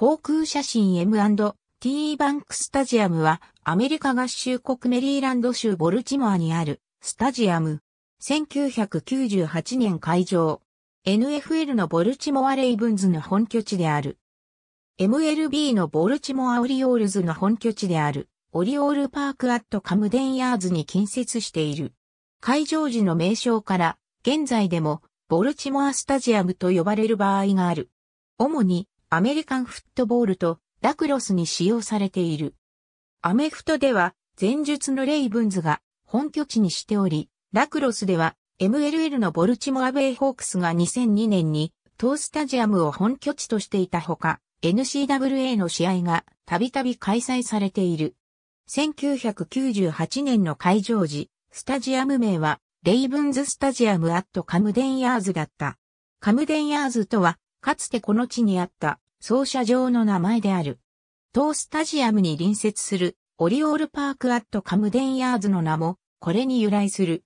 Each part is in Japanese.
航空写真 M&T バンクスタジアムはアメリカ合衆国メリーランド州ボルチモアにあるスタジアム。1998年開場。NFL のボルチモアレイブンズの本拠地である。MLB のボルチモアオリオールズの本拠地である。オリオールパークアットカムデンヤーズに近接している。会場時の名称から現在でもボルチモアスタジアムと呼ばれる場合がある。主にアメリカンフットボールとラクロスに使用されている。アメフトでは前述のレイブンズが本拠地にしており、ラクロスでは MLL のボルチモアベイホークスが2002年に当スタジアムを本拠地としていたほか、n c w a の試合がたびたび開催されている。1998年の開場時、スタジアム名はレイブンズスタジアムアットカムデンヤーズだった。カムデンヤーズとはかつてこの地にあった操車場の名前である。当スタジアムに隣接するオリオールパークアットカムデンヤーズの名もこれに由来する。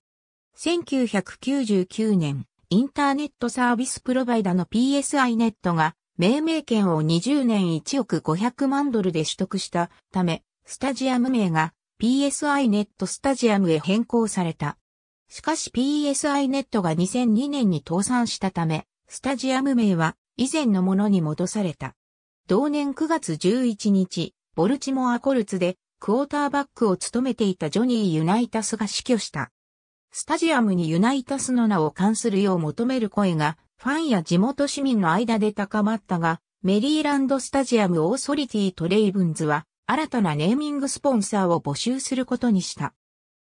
1999年、インターネットサービスプロバイダの PSI ネットが命名権を20年1億500万ドルで取得したため、スタジアム名が PSI ネットスタジアムへ変更された。しかし PSI ネットが2002年に倒産したため、スタジアム名は以前のものに戻された。同年9月11日、ボルチモアコルツでクォーターバックを務めていたジョニー・ユナイタスが死去した。スタジアムにユナイタスの名を冠するよう求める声がファンや地元市民の間で高まったが、メリーランドスタジアムオーソリティトレイブンズは新たなネーミングスポンサーを募集することにした。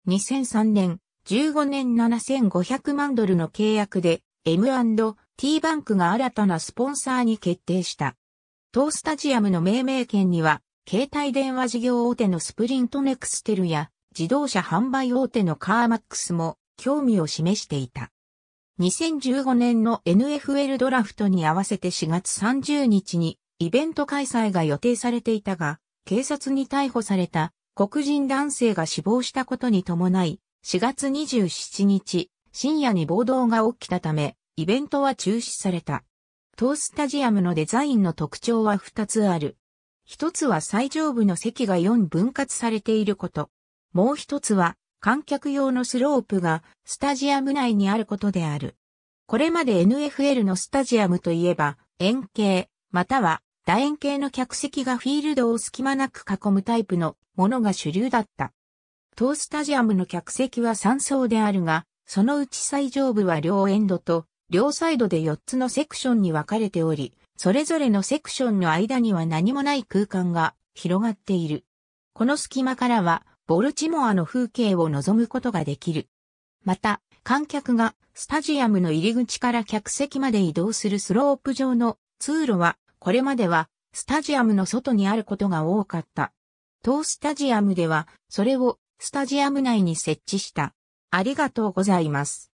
2003年、15年7500万ドルの契約で m T バンクが新たなスポンサーに決定した。当スタジアムの命名権には、携帯電話事業大手のスプリントネクステルや、自動車販売大手のカーマックスも興味を示していた。2015年の NFL ドラフトに合わせて4月30日にイベント開催が予定されていたが、警察に逮捕された黒人男性が死亡したことに伴い、4月27日深夜に暴動が起きたため、イベントは中止された。当スタジアムのデザインの特徴は2つある。1つは最上部の席が4分割されていること。もう1つは観客用のスロープがスタジアム内にあることである。これまで NFL のスタジアムといえば円形または楕円形の客席がフィールドを隙間なく囲むタイプのものが主流だった。当スタジアムの客席は3層であるが、そのうち最上部は両エンドと両サイドで4つのセクションに分かれており、それぞれのセクションの間には何もない空間が広がっている。この隙間からは、ボルチモアの風景を望むことができる。また、観客がスタジアムの入り口から客席まで移動するスロープ上の通路は、これまではスタジアムの外にあることが多かった。当スタジアムでは、それをスタジアム内に設置した。ありがとうございます。